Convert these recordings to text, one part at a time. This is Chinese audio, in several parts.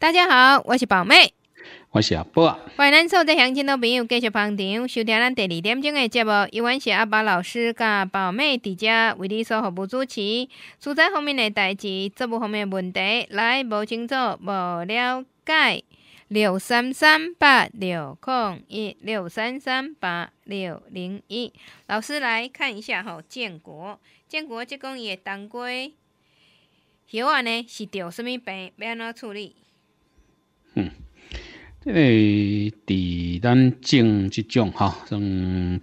大家好，我是宝妹，我是阿伯。欢迎咱所在乡亲的朋友继续捧场，收听咱第二点钟的节目。今晚是阿伯老师加宝妹在家为你所服务主持。住宅方面的代志，作物方面的问题，来无清楚、无了解，六三三八六零一。六三三八六零一，老师来看一下吼，建国，建国，即讲伊的当归叶安呢是着什么病，要安怎处理？诶，伫咱种即种吼，像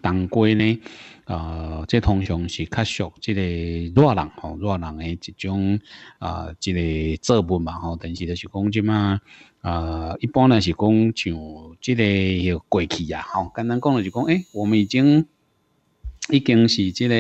冬瓜呢，啊，即通常是较属即个热人吼，热人诶即种啊，即个作物嘛吼，但是就是讲即卖啊，一般呢是讲像即个迄过去啊吼，简单讲就是讲，诶，我们已经已经是即个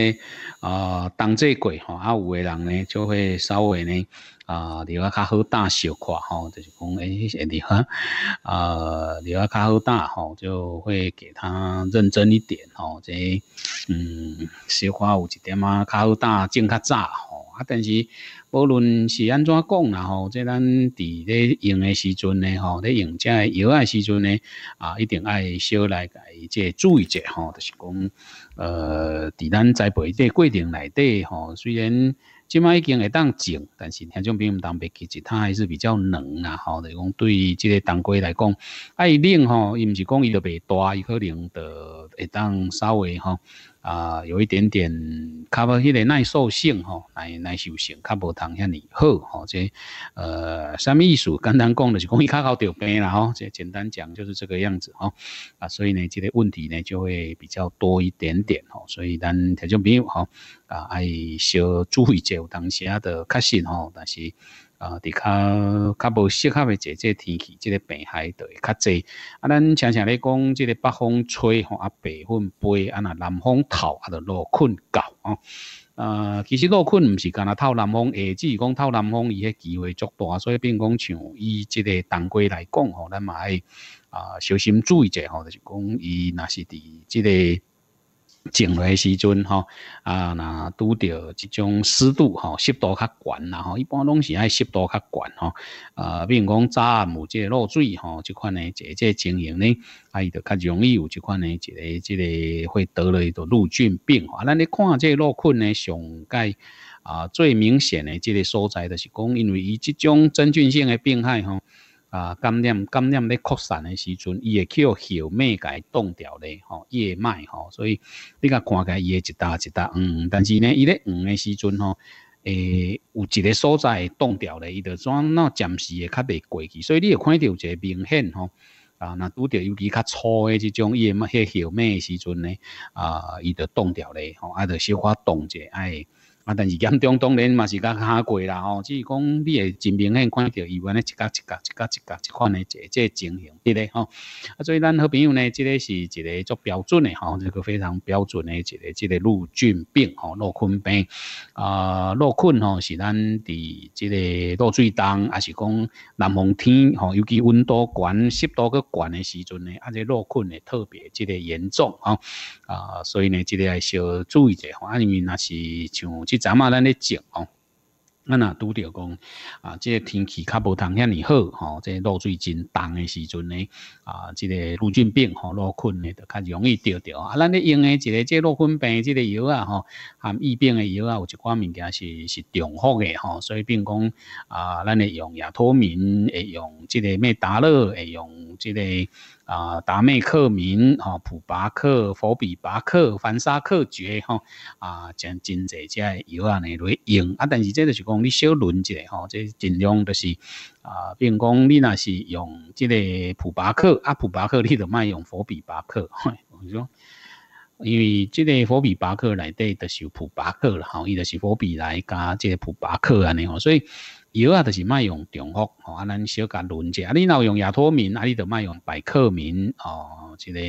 啊冬季过吼，啊有诶人呢就会稍微呢。啊，你话较好大小块吼，就是讲，诶，你话 啊，你话较好大吼，就会给他认真一点吼。即嗯，小块有一点啊，较好大种较早吼啊。但是，无论是安怎讲啦吼，即咱伫咧用诶时阵呢吼，咧用诶药诶时阵呢啊，一定爱小来伊即注意者吼，就是讲，呃，伫咱栽培这过程内底吼，虽然。即卖已经会当种，但是特种兵唔当白起，他还是比较冷啊。吼。来讲对即个当归来讲，爱冷吼，伊毋是讲伊就白大，伊可能就会当稍微吼。啊，有一点点卡无迄个耐受性哈，耐耐受性卡无同遐尼好哈，这呃什么意思？刚刚讲的是讲伊卡好得病了哈，这简单讲就是这个样子哈。啊，所以呢，这个问题呢就会比较多一点点哈，所以咱听众没有吼，啊，爱少注意一下当下的确实哈，但是。啊，伫较较无适合诶，即个天气，即个病害着会较侪。啊，咱常常咧讲，即个北风吹吼，啊，白云飞啊，若南风透，啊，就落困觉啊。呃，其实落困毋是干若透南风，诶，只是讲透南风，伊迄机会足大，所以变讲像伊即个冬季来讲吼，咱嘛爱啊，小心注意者吼，就是讲伊若是伫即个。晴日时阵，吼，啊，那拄到一种湿度，吼，湿度较悬，啦吼，一般拢是爱湿度较悬，啊，比如讲早即这落水，吼，即款呢，一个经营呢，啊，伊就较容易有即款呢，一个即个会得了一个路菌病。啊，咱咧看这落菌呢，上盖啊最明显的即个所在，就是讲，因为伊即种真菌性的病害，吼。啊，感染感染咧扩散的时阵，伊会叫血脉冻掉咧，吼，叶脉吼，所以你甲看开伊会一搭一搭黄，但是呢，伊咧黄的时阵吼，诶，有一个所在冻掉咧，伊就转那暂时会较袂过去，所以你会看到有一个明显吼，啊，若拄着尤其较粗诶即种叶脉血脉时阵咧，啊，伊就冻掉咧，吼，啊，得小可冻者，哎。啊，但是严重当然嘛是较下过啦吼，只是讲你会真明显看到，伊有安尼一格一格一格一格一款诶，即即情形，对不对吼？啊，所以咱好朋友呢，即个是一个做标准诶吼，这个非常标准诶一个，即个陆菌病吼，落菌病啊，落菌吼是咱伫即个落水冬，还是讲南方天吼，尤其温度悬、湿度个悬诶时阵呢，啊，即落菌诶特别即个严重啊啊，所以呢，即个小注意者吼，啊，因为那是像。即阵啊，咱咧食哦，咱若拄着讲啊，即个天气较无通遐尼好吼，即个露水真重诶时阵呢，啊，即个陆菌病吼落困咧，就较容易着着啊。咱咧用诶一个即陆菌病即个药啊吼，含疫病诶药啊，有一寡物件是是重复诶吼，所以并讲啊，咱咧用亚脱敏会用，即个咩打乐会用，即个。啊，达美克明、哈普巴克、佛比巴克、凡沙克爵哈啊，将真济只药啊，来用啊。但是这个是讲你小轮子吼，这尽量就是啊，并讲你那是用这个普巴克啊，普巴克你都卖用佛比巴克。我说，因为这个佛比巴克内底的是普巴克了，吼，伊的是佛比来加这个普巴克安尼吼，所以。药啊，就是卖用重复哦，啊，咱小甲轮者啊，你有用亚托敏，啊，你就卖用百克敏哦，即个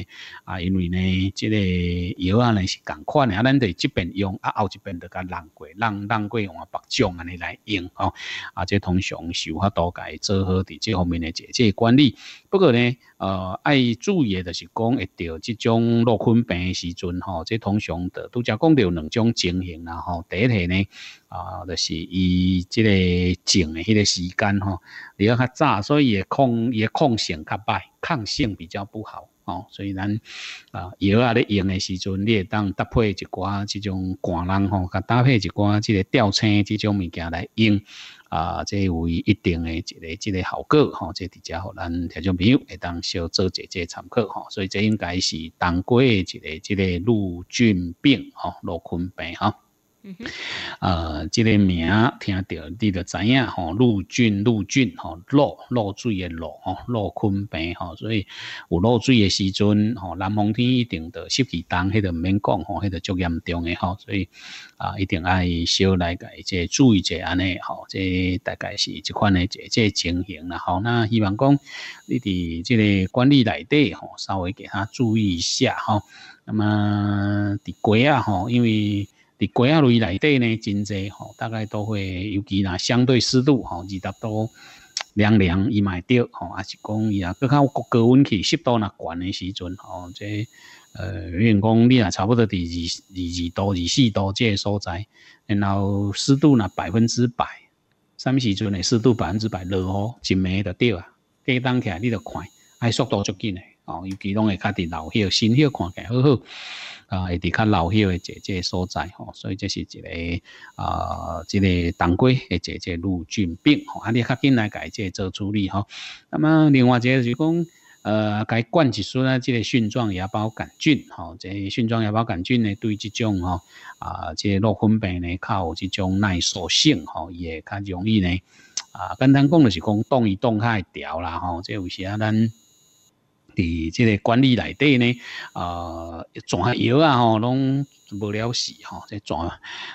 啊，因为呢，即个药啊，呢是共款诶，啊，咱在即边用啊，后一边就甲人过，人人过用啊，白种安尼来用哦，啊，即通常法度甲伊做好伫即方面诶一即管理，不过呢。呃，爱注意的就是讲，会到即种落款病的时阵吼，即通常的都只讲着两种情形啦吼。第一体呢，啊，就是伊即个种的迄个时间吼，比较较早，所以伊也抗伊也抗性较歹，抗性比较不好。哦，所以咱啊药啊咧用诶时阵，你会当搭配一寡即种寒人吼，甲搭配一寡即个吊青即种物件来用啊，即有一定诶一个即个效果吼，即伫遮互咱听众朋友会当小做一借参考吼。所以这应该是当归诶一个即个陆菌病吼，落坤病吼。呃，这个名听到你就知影吼，陆俊，陆俊吼，落落水的落吼，落昆明吼，所以有落水的时阵吼，南方天一定就湿气重，迄个毋免讲吼，迄个足严重嘅吼，所以啊，一定爱少来改，即注意一下尼吼，即大概是一款嘅，即情形啦。吼，那希望讲你伫即个管理内底吼，稍微给他注意一下吼，那么伫几啊？吼，因为伫鸡啊类内底呢，真侪吼，大概都会，尤其若相对湿度吼，二十度凉凉伊嘛会着吼，还是讲伊啊，要看国高温去湿度若悬诶时阵吼，即呃，比如讲你若差不多伫二二二度、二四度即个所在，然后湿度若百分之百，啥物时阵诶湿度百分之百落吼，一暝就对啦，加冻起来你着看，爱速度足紧诶，吼，尤其拢会家己留起，新起看起来好好。啊，会比较老朽诶，姐姐所在吼，所以这是一个啊，一个当归诶，姐姐褥菌病吼，啊，你较紧来解个做处理吼。那么另外一个就是讲，呃，该灌一素呢，即个蕈状芽孢杆菌吼，即个蕈状芽孢杆菌呢，对即种吼啊，即落分泌呢，有即种耐受性吼，也较容易呢。啊，简单讲就是讲动一动，会调啦吼，即有时啊咱。伫即个管理内底呢，啊，全药啊吼，拢无了事吼，这全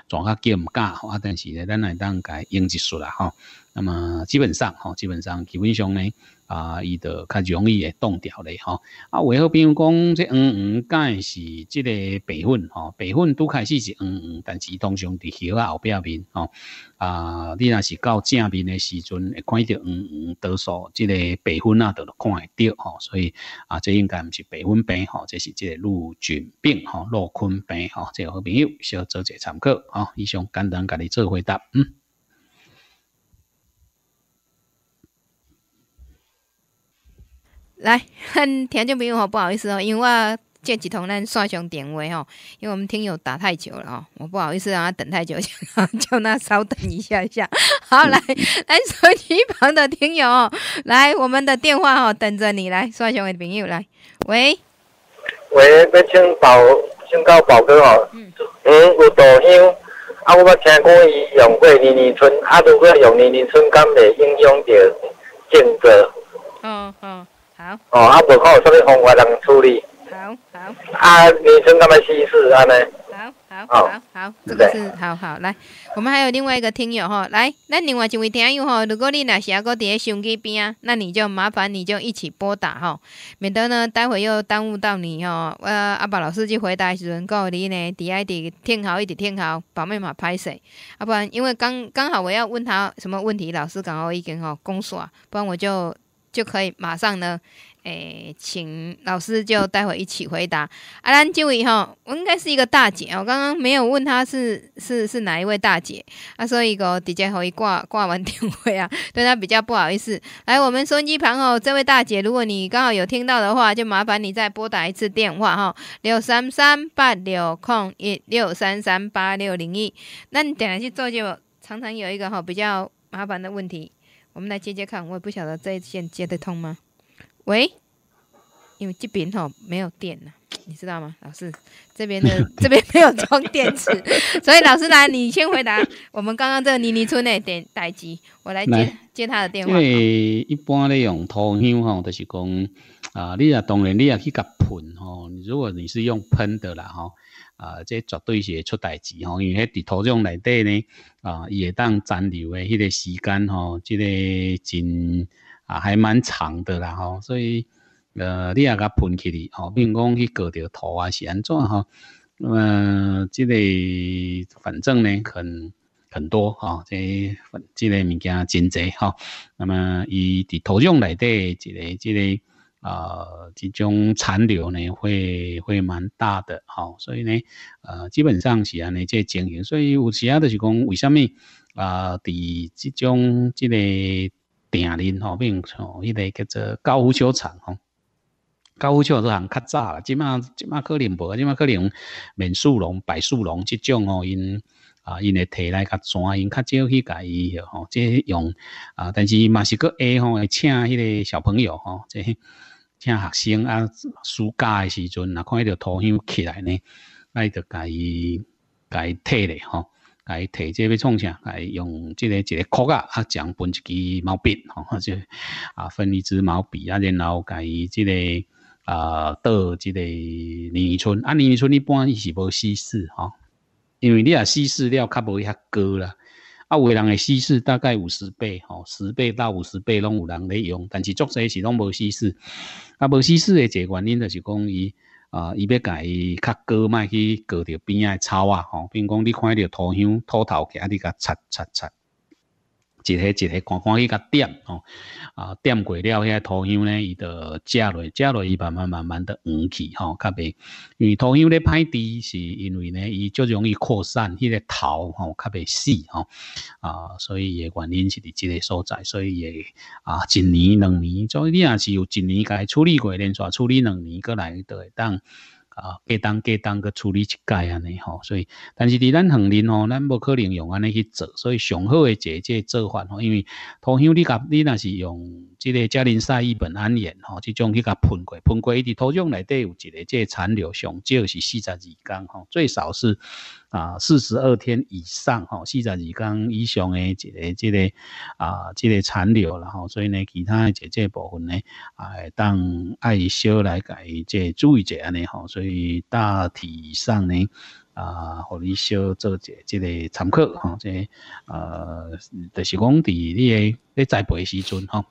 全个叫毋敢吼，啊，但是咧，咱来当改用一术啦吼。那么基本上吼，基本上基本上呢。啊，伊就较容易会冻掉咧吼。啊，为何比如讲，这黄黄干是即个白粉吼，白粉拄开始是黄黄，但是通常伫叶啊后壁面吼，啊，你若是到正面诶时阵会看着黄黄多数即个白粉啊都看会着吼。所以啊，这应该毋是白粉病吼，这是即个露菌病吼，露菌病吼。这位好朋友，小做者参考吼，以上简单甲你做回答，嗯。来，咱听众朋友哦，不好意思哦，因为我这几通咱刷熊电话哦，因为我们听友打太久了哦，我不好意思让他等太久，叫他稍等一下下。好，来，来手机旁的听友，来，我们的电话哦，等着你来刷熊的朋友来，喂，喂，要请宝，请到宝哥哦，嗯，有老乡，啊，我捌听讲伊用过年年村，啊，如果用年年村柑来影响着建设，嗯嗯。哦，啊，无可有啥方法处理。好，好。啊，面诊甲咪试试安尼。好，好，好好，是好好来，我们还有另外一个听友哈，来，那另外一位听友哈，如果你呐是阿哥在手机边啊，那你就麻烦你就一起拨打哈，免得呢待会又耽误到你哈。呃，阿宝老师去回答时阵，告诉你呢，底下底听好一点，听好，把密码拍死，啊，不然因为刚刚好我要问他什么问题，老师刚好已经哈，封锁，不然我就。就可以马上呢，诶，请老师就待会一起回答。阿兰接位哈，我应该是一个大姐哦，我刚刚没有问她是是是哪一位大姐。她说一个直接可以挂挂完电话啊，对她比较不好意思。来，我们收机旁哦，这位大姐，如果你刚好有听到的话，就麻烦你再拨打一次电话哈，六三三八六空一六三三八六零一。那你等下去做就常常有一个哈比较麻烦的问题。我们来接接看，我也不晓得这一线接得通吗？喂，因为这边吼没有电了，你知道吗？老师这边的 这边没有装电池，所以老师来，你先回答。我们刚刚这个妮妮村的点待机，我来接接他的电话。因为一般咧用通讯吼，就是讲啊，你啊当然你也去甲喷吼，如果你是用喷的啦哈，啊，这绝对是会出代机吼，因为喺图中内底呢。啊，伊会当残留的迄个时间吼，这个真啊还蛮长的啦吼，所以呃你也甲喷起嚟吼，并讲去割掉土啊是安怎吼？那么这个反正呢很很多哈，这这个物件真侪吼。那么伊滴土壤来得这个这个。呃，这种残留呢，会会蛮大的，吼，所以呢，呃，基本上是安尼这经营，所以有时啊，就是讲，为什么啊？在这种这个电林吼，并从一个叫做高尔夫球场吼，高尔夫球场这行较早了，今麦今麦可能无，今麦可能棉树龙、白树龙这种哦，因啊，因的体来较山，因较少去甲伊吼，这用啊，但是嘛是个 A 吼，请迄个小朋友吼，这。请学生啊暑假诶时阵，若看迄条土香起来呢，那就甲伊甲伊摕咧吼，甲伊摕即要创啥？甲伊用即、个一个箍啊，啊，奖分一支毛笔吼，或、哦、者啊分一支毛笔啊，然后甲伊即个。啊、倒到个个泥春啊，泥春一般伊是无稀释吼，因为你若稀释了，较无遐高啦。啊，有人会稀释大概五十倍，吼十倍到五十倍拢有人在用，但是作穑是拢无稀释。啊，无稀释的一个原因就是讲，伊啊，伊要佮伊较高麦去割着边仔的草啊，吼，并讲你看到土壤土头起，啊，你佮擦擦擦。一个一个，看看伊甲点哦，啊，点过了，遐土壤呢，伊就食落食落，伊慢慢慢慢的黄去吼，较袂因为土壤咧歹滴，是因为呢，伊足容易扩散，迄个头吼较袂死吼，啊，所以伊诶原因是伫即个所在，所以伊诶啊，一年两年，所以你若是有一年该处理过，连续处理两年过来都会当。啊，隔当隔当个处理一届安尼吼，所以，但是伫咱恒林吼，咱无可能用安尼去做，所以上好的这这做法吼，因为土壤你甲你若是用即个加林赛伊苯胺盐吼，即种去甲喷过，喷过伊伫土壤内底有一个这残留，上少是四十二天吼，最少是。啊，四十二天以上，吼，四十二天以上的一个、一个啊，这个残留，然后，所以呢，其他这这部分呢，啊当伊灸来改，这注意一下尼吼，所以大体上呢，啊，互你少做者这个参考，吼，这呃，就是讲伫你咧栽培时阵，吼，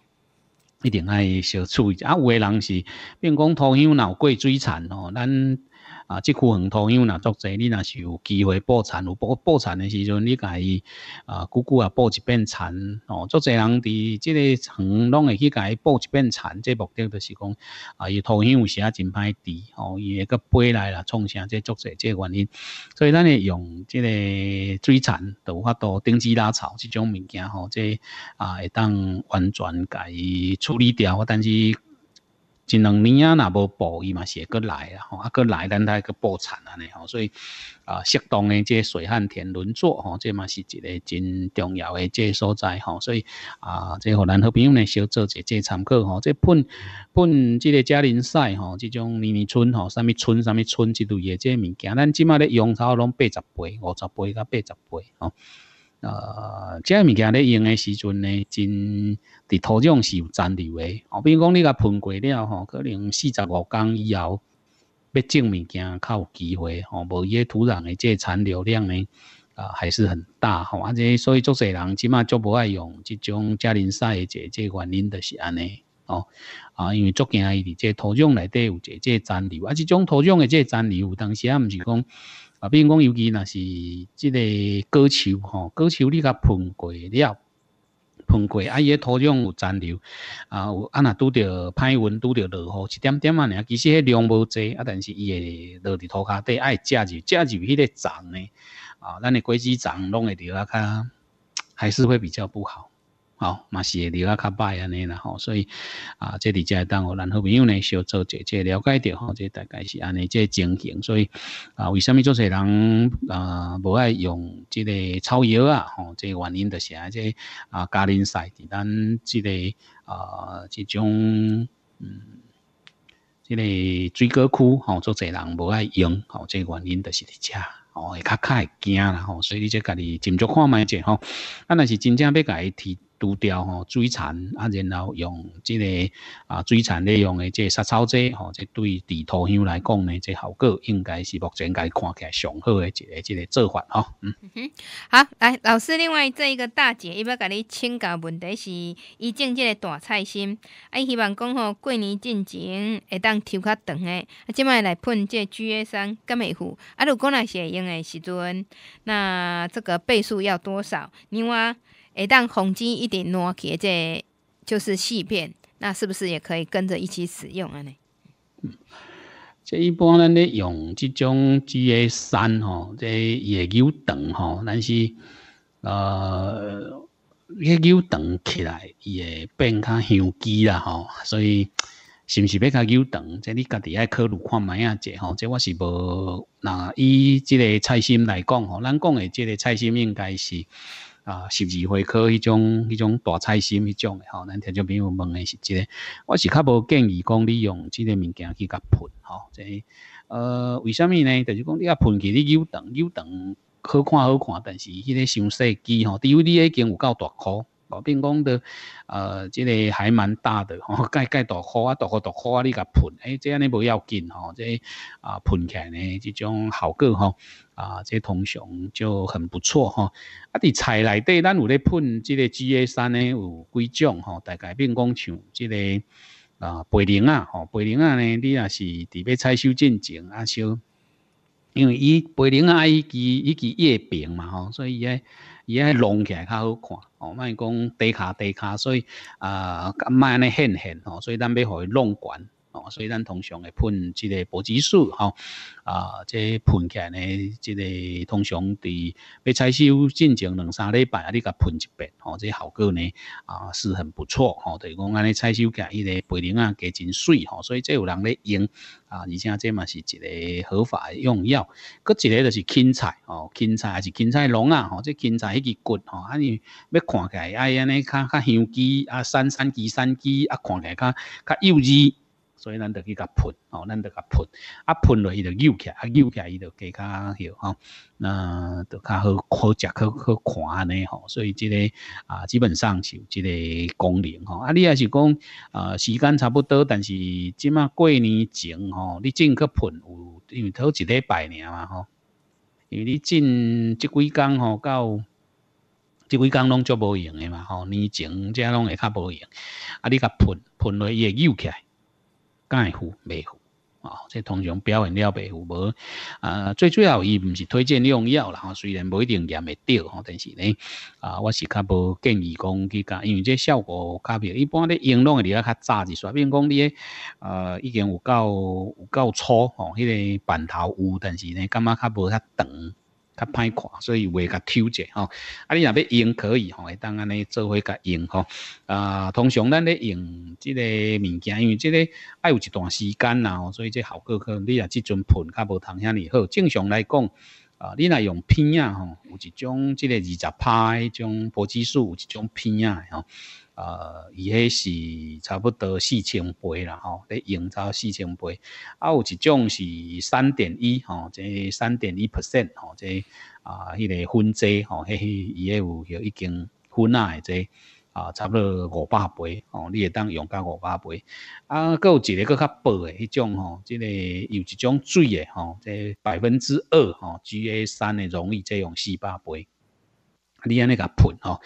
一定爱小注意，啊，有诶人是，变讲头先脑过水残哦，咱。啊，即块红土秧若作侪，你若是有机会补产，有补补产的时阵，你家伊啊，久久啊补一遍产哦。作侪人伫即个田拢会去家伊补一遍产，即目的就是讲啊，伊土秧有时啊真歹治哦，伊会个飞来啦，创啥即作侪即原因，所以咱会用即个水产都有法度定期拉草即种物件吼，即啊会当完全家伊处理掉，但是。一两年啊，若无播伊嘛，是会个来啊，吼，啊，个来咱太个破产安尼吼，所以啊，适当的这水旱田轮作，吼，这嘛是一个真重要的这所在，吼。所以啊，这互咱好朋友呢，小做一这参考，吼。这喷喷这个嘉陵菜，吼，这种年年春，吼，啥物春，啥物春之类的这物件，咱即马咧差草拢八十倍、五十倍到八十倍，吼。呃，这物件咧用诶时阵咧，真，伫土壤是有残留诶。哦，比如讲你甲喷过了吼，可能四十五天以后，要种物件较有机会吼，无伊诶土壤诶这残留量呢，啊还是很大吼。而且所以，足侪人即码做不爱用即种家庭菜的这原因就是安尼哦啊，因为足惊伊伫这土壤内底有这这残留，啊，即种土壤诶这残留，有当时啊毋是讲。啊，比如讲，尤其那是即个果树吼，果树你甲喷过了，喷过啊，伊个土壤有残留，啊，有啊若拄着歹运，拄着落雨，一点点啊，尔其实迄量无济啊，但是伊会落伫土骹底，爱夹住夹住迄个残呢，啊，咱你果子长弄会啊，较 还是会比较不好。哦，嘛是啲阿较歹安尼啦，吼，所以啊，即伫遮系当我咱好朋友呢，小做一啲了解着吼、即大概是安尼，即情形，所以啊，为什咪做些人，啊，无爱用即个草药啊，吼，即个原因就系即啊加赛晒，咱即个啊，即种嗯，即个水果区吼，做些人无爱用，吼，即个原因就伫遮吼，会较较会惊啦，吼，所以你即家己斟酌看觅者吼，啊，若是真正要伊提。土雕吼，水残啊，然后用这个啊，水残利用的这杀草剂吼，这对地土乡来讲呢，这效果应该是目前该看起来上好的一个这个做法吼。嗯哼，好，来老师，另外这一个大姐要甲你请教问题是，伊种这个大菜心，啊，希望讲吼过年进前会当抽较长诶，啊，即卖来喷这 G A 三甘美赴啊，如果若是会用诶时阵，那这个倍数要多少？另外会当红菌一点落去，这就是细片，那是不是也可以跟着一起使用啊？呢？嗯，这一般咱咧用这种 GA 山吼，这会牛藤吼，但是呃，个牛长起来伊会变较香鸡啦吼，所以是毋是要较牛长？这你家己爱考虑看咩啊？这吼，这我是无若以即个菜心来讲吼，咱讲诶即个菜心应该是。啊，十字花科迄种、迄种大菜心迄种诶吼，咱听众朋友问诶是即个，我是较无建议讲你用即个物件去甲喷，吼，即呃，为什么呢？就是讲你啊喷起你扭长扭长，好看好看，但是迄个伤细机吼，D V D 已经有够大颗，哦，变讲的呃，即个还蛮大的吼，盖盖大颗啊，大颗大颗啊，你甲喷，诶，这安尼无要紧吼，即啊喷起来呢，即种效果吼。啊，这铜熊就很不错哈。啊，伫菜内底，咱有咧喷即个 GA 三咧，有几种吼？大概变讲像即个啊，白莲啊，吼，白莲啊呢，你若是伫部采修进前啊修，因为伊白莲啊，伊其伊其叶柄嘛吼，所以伊咧伊咧弄起来较好看，哦，莫讲低卡低卡，所以啊，莫安尼现现吼，所以咱要互伊弄悬。哦，所以咱通常会喷即个保吉素，吼啊，这喷起来呢，这个通常伫要采收进程两三礼拜啊，你甲喷一遍，吼，这效果呢啊是很不错，吼，就是讲安尼采收起来，伊个培灵啊加真水，吼，所以这有人咧用啊，而且这嘛是一个合法的用药，个一个就是芹菜，吼，芹菜是芹菜龙啊，吼，这芹菜迄个骨，吼，啊尼要看起来，哎，安尼较较香枝啊，三三枝三枝啊，看起来较较幼枝。所以咱得去甲喷哦，咱得甲喷，啊喷落伊就扭起，啊扭起来伊就加较迄吼，那就较好好食、好好看尼吼。所以即个啊，基本上有即个功能吼。啊，你也是讲啊，时间差不多，但是即嘛过年前吼，你进去喷有，因为头一礼拜年嘛吼，因为你进即几工吼到，即几工拢足无用诶嘛吼，年前这拢会较无用，啊，你甲喷喷落伊会扭起。来，敢会赴未赴哦，这通常表现了未赴无。啊，最主要伊毋是推荐用药啦。哦，虽然无一定验会着吼，但是呢，啊，我是较无建议讲去加，因为这效果较袂，一般咧用拢会比较较早一岁，比如讲你呃，已经有够有够粗吼，迄个板头有，但是呢，感觉较无较长。较歹看，所以会甲抽者吼。啊，你若要用可以吼，会当安尼做伙甲用吼。啊，通常咱咧用即个物件，因为即个爱有一段时间啦，吼，所以即效果可能你若即阵喷，较无通遐尼好。正常来讲，啊，你若用片仔吼，有一种即个二十拍，迄种玻基素，有一种片啊，吼。呃，伊迄是差不多四千倍啦吼，咧用到四千倍，啊，有一种是三点一吼，即三点一 percent 吼，即啊，迄个分遮吼，嘿嘿，伊迄有已经分啊，即啊，差不多五百倍吼，你会当用到五百倍，啊，佮有一个佮较薄诶，迄种吼，即个有一种水诶吼，即百分之二吼，G A 三诶，溶液即用四百倍。你安尼甲喷吼，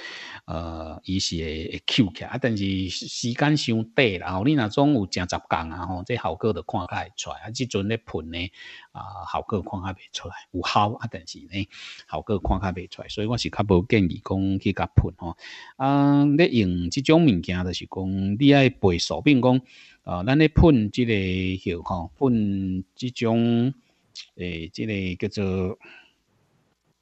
呃，伊是会翘起，啊，但是时间伤短啦。后你那总有正十工啊，吼，这效果都看较会出。来，啊，即阵咧喷咧，啊，效果看较未出来，有效啊，但是呢，效果看较未出来。所以我是较无建议讲去甲喷吼。啊，咧用即种物件，就是讲你爱背手，并讲啊，咱咧喷个类吼，喷即种诶，即个叫做。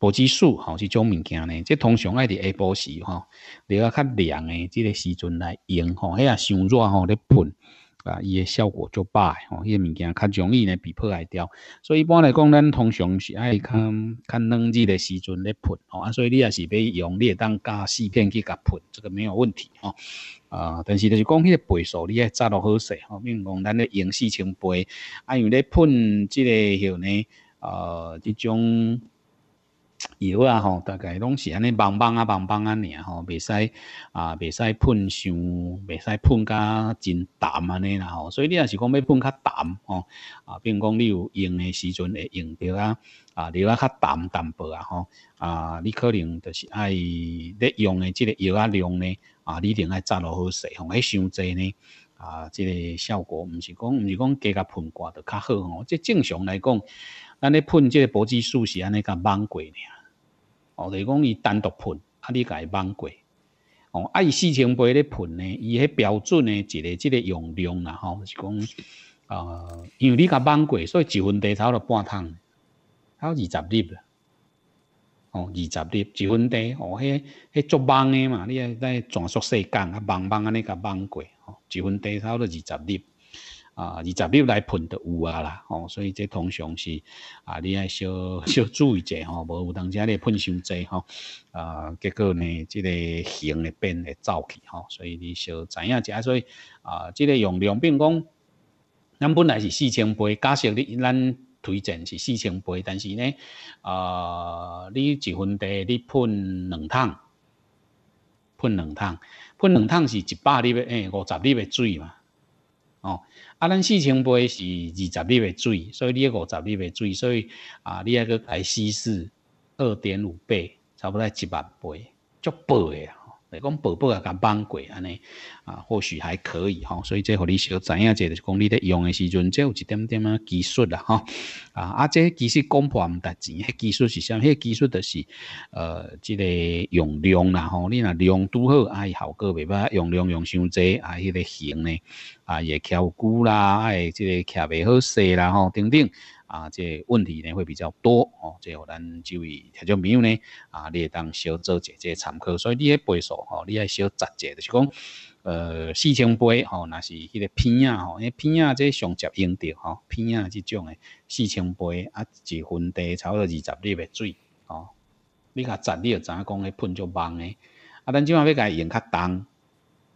保质数吼即种物件呢，即通常爱伫下晡时吼，你啊较凉诶，即个时阵来用吼，迄啊伤热吼咧喷啊，伊诶效果就歹吼，迄个物件较容易呢被破坏掉。所以一般来讲，咱通常是爱较较冷日的时阵咧喷吼，啊，所以你也是要用你当加四片去甲喷，这个没有问题哦。啊，但是就是讲迄个倍数你爱扎落好势吼，比如讲咱咧用四千倍，啊用咧喷即个吼呢，呃，即种。药啊，吼，大概拢是安尼，茫茫啊，安尼啊，尔吼，袂使啊，袂使喷伤，袂使喷甲真淡安尼啦吼。所以你若是讲要喷较淡吼，啊，并讲你有用诶时阵会用着啊，啊，你啊较淡淡薄啊吼，啊，你可能就是爱咧用诶即个药啊量呢，啊，你定爱扎落好势，吼，迄伤济呢，啊，这个效果毋是讲毋是讲加甲喷挂着较好吼。即正常来讲，咱咧喷即个保质素是安尼较慢过尔。哦，就是讲伊单独喷，啊，你家喷过，哦，啊，伊四千杯咧喷呢，伊迄标准呢，一个即个用量啦，吼，是讲，呃，因为你家喷过，所以一分茶抽到半桶，抽二十粒，哦，二十粒，一分茶，哦，迄迄做网诶嘛，你啊在全速细讲，啊，网网安尼甲喷过，哦，一分茶抽到二十粒。啊，二十粒来喷都有啊啦，吼，所以这通常是啊，你爱小小注意者吼，无有当家咧喷伤济吼，啊，结果呢，这个形会变会走去吼，所以你小知影者，所以啊，这个用量变讲，咱本来是四千杯，假设你咱推荐是四千杯，但是呢，啊，你一份地你喷两趟，喷两趟，喷两趟是一百粒诶，五十粒的水嘛。哦，啊，咱四千倍是二十日的水，所以你五十粒日的水，所以啊，你还个来稀释二点五倍，差不多一万倍，足倍的讲宝宝也甲放过安尼，啊，或许还可以吼，所以这互你小知影者，就是讲你咧用的时阵，这有一点点啊技术啦吼。啊啊，这其实讲破毋值钱，迄技术是啥？迄技术就是呃，这个用量啦吼，你若量拄好，伊效果袂歹，用量用伤济，啊，迄个型呢，啊，也翘久啦，哎，即个徛袂好势啦吼，等等。啊，即问题呢会比较多哦，即可咱即位听众朋友呢啊，你会当小做姐即参考。所以你喺背数吼，你爱小执者就是讲，呃，四千杯吼，那是迄个片啊吼，因片啊即上接用着吼，片啊即种诶，四千杯啊，就分地不多二十粒诶水哦，你甲执你知影讲？诶，喷足猛诶，啊，咱即卖要甲伊用较重，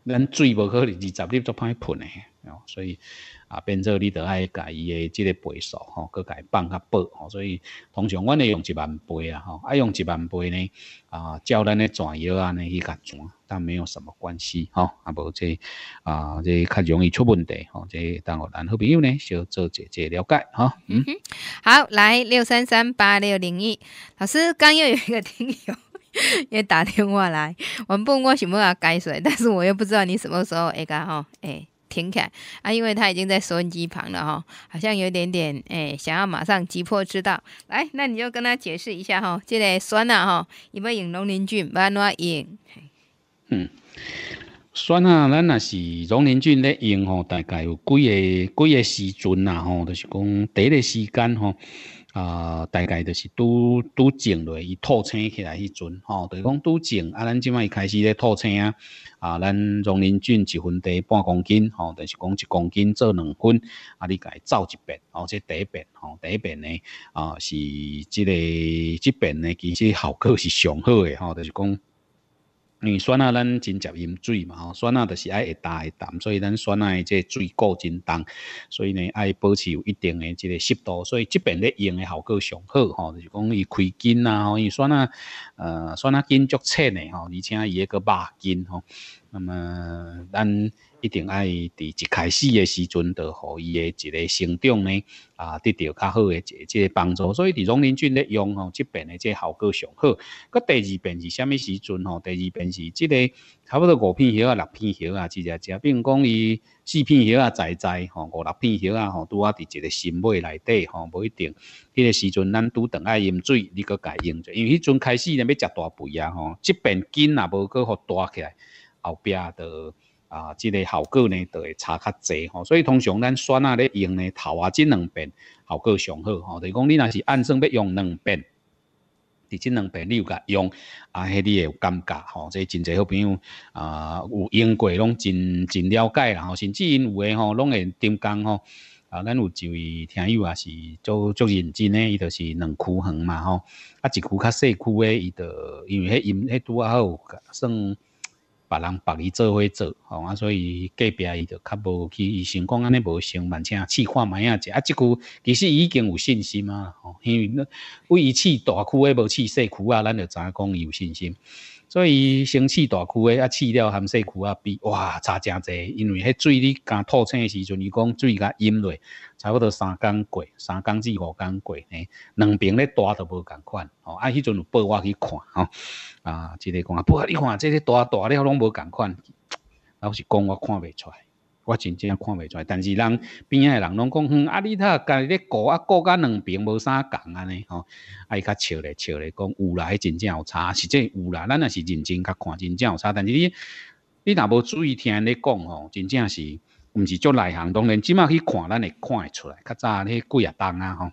咱水无可能二十粒足歹喷诶，哦，所以。啊，变做你得爱家伊诶即个倍数吼，搁家放较薄吼，所以通常阮会用一万倍啊吼，爱用一万倍呢啊，照咱诶转药安尼去甲转，但没有什么关系吼，啊无即啊即较容易出问题吼，即当学咱好朋友呢小做姐姐了解哈。嗯，好，来六三三八六零一老师，刚又有一个听友 也打电话来，我本我想不啊改谁，但是我又不知道你什么时候会甲吼，诶。情感啊，因为他已经在收音机旁了哈，好像有点点诶，想要马上急迫知道，来，那你就跟他解释一下哈，这个酸啊哈，有没要用龙鳞菌不它乱用？嗯，酸啊，咱那是龙林菌咧用吼，大概有几个几个时阵啊，吼，就是讲一个时间哈。啊，大概就是拄拄种落，伊吐青起来迄阵，吼，就是讲拄种啊，咱即卖开始咧吐青啊，啊，咱农民种一地半公斤，吼，就是讲一公斤做两分，啊，你家造一遍，哦，这一遍，吼，第一遍呢，啊，是即个即遍呢，其实效果是上好的，吼，就是讲。因为酸啊，咱真接饮水嘛，吼，酸啊，就是爱会大会淡，所以咱酸啊，这水垢真重，所以呢，爱保持有一定的这个湿度，所以这边咧用的效果上好，吼，就是讲伊开筋啊，因为酸啊，呃，酸啊根足浅的吼，而且伊个肉筋吼，那么咱。一定爱伫一开始诶时阵，就互伊诶一个成长呢，啊，得到较好诶嘅即个帮助。所以伫农民君咧用吼，即边诶即效果上好。佮第二遍是虾米时阵吼？第二遍是即个差不多五片叶啊、六片叶啊，即只只。比如讲伊四片叶啊、栽栽吼，五六片叶啊吼，拄啊伫一个新尾内底吼，无一定。迄个时阵咱拄当爱饮水，你佫家用水。因为迄阵开始咧要食大肥啊吼，即边紧也无佮互大起来，后壁着。啊，即个效果呢，都会差较济吼，所以通常咱选啊咧用呢头啊，即两遍效果上好吼。就是讲，你若是按算要用两遍，伫即两遍你有甲用，啊，迄你会有感觉吼。即真侪好朋友啊，有用过，拢真真了解，然后甚至因有诶吼，拢会点讲吼。啊，咱有一位听友啊，是足足认真诶，伊就是两区行嘛吼，啊，一区较细区诶，伊就因为迄因迄拄啊好算。别人帮伊做伙做，吼啊，所以隔壁伊就较无去伊成功，安尼无想，万请试看卖啊食啊，即久其实已经有信心啊，吼，因为为试大区诶无试细区啊，咱着影讲伊有信心？所以先试大区诶，啊试了含小区啊，比哇差诚侪，因为迄水你干吐清诶时阵，伊讲水较淹落。差不多三工过，三工至五工过呢。两边咧大都无共款，哦，啊，迄阵有报我去看，吼，啊，即个讲啊，不，你看即个大大了拢无共款，老实讲，我看袂出，来，我真正看袂出。来。但是人边仔的人拢讲，哼，啊，你他家咧顾啊顾甲两边无啥共啊尼吼，啊，伊较笑咧笑咧讲有啦，真正有差，实际有啦。咱也是认真较看，真正有差。但是你你若无注意听咧讲吼，真正是。毋是足内行，当然即马去看，咱会看会出来。较早迄几啊冬啊，吼，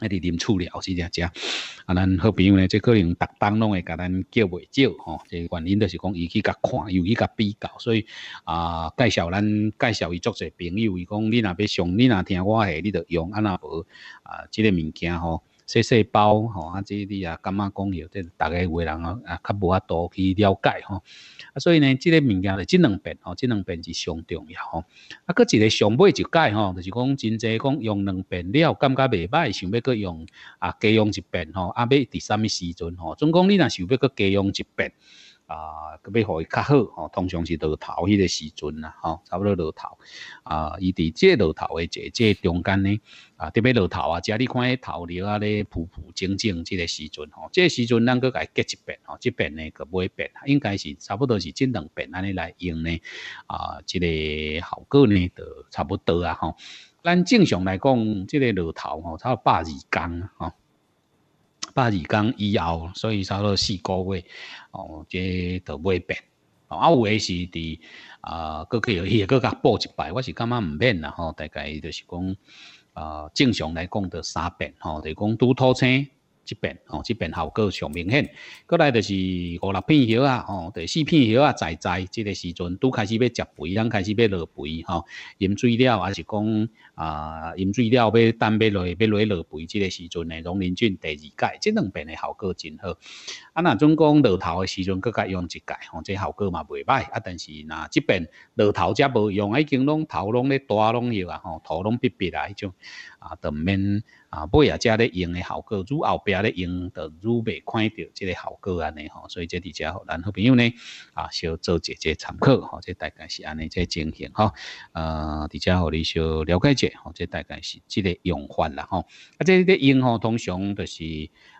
迄伫啉厝了是只只，啊，咱好朋友呢，即可能逐冬拢会甲咱叫袂少吼。即原因就是讲，伊去甲看，又去甲比较，所以啊，介绍咱介绍伊作者朋友，伊讲你若要上，你若听我诶，你着用啊若无啊，即个物件吼。细细包吼，啊，即你啊，感觉讲？有即，大家有诶人啊，啊，较无法度去了解吼。啊，所以呢，即个物件就即两爿吼，即两爿是上重要吼。啊，搁一个上尾一改吼，就是讲真侪讲用两遍了，感觉未歹，想要搁用啊，加用一遍吼，啊，要伫啥物时阵吼，总共你若想要搁加用一遍。啊，佮要互伊较好吼、通常是落头迄个时阵啦，吼、差不多落头啊，伊伫即个落头诶，即即中间呢，啊，特别落头啊，遮你看迄头绿啊咧，浮浮整整即个时阵吼，即、个时阵咱佮伊隔一遍吼，即、哦、遍呢佮买遍，应该是差不多是即两遍安尼来用呢，啊，即、个效果呢都差不多啊，吼、咱正常来讲，即、个落头吼，差不多百二工啊吼。八二天以后，所以差不多四个月，哦，这就未变。哦，啊，有诶是伫啊，搁去又去搁甲报一摆，我是感觉毋免啦吼。大概就是讲啊，正常来讲得三遍吼，就讲拄土青。即边哦，这边效果上明显。过来就是五六片叶啊，哦，第四片叶啊，栽栽。即个时阵拄开始要食肥，咱开始要落肥哈。引水了还是讲啊，引水了要等要落，要落落肥。即个时阵呢，龙鳞菌第二届，即两边的效果真好。啊，若总讲落头诶时阵，搁较用一届，吼，这效果嘛未歹。啊，但是若即边落头则无用，已经拢头拢咧大拢伊啊，吼，头拢笔啊，迄种啊，上面啊尾啊，则咧用诶效果，愈后壁咧用就愈未看着即个效果安尼吼。所以这伫遮吼，咱好朋友呢，啊，小做姐姐参考，吼，这大概是安尼在情形吼。呃，伫遮互你小了解者，吼，这大概是即个用法啦吼。啊，这个用吼，通常都是。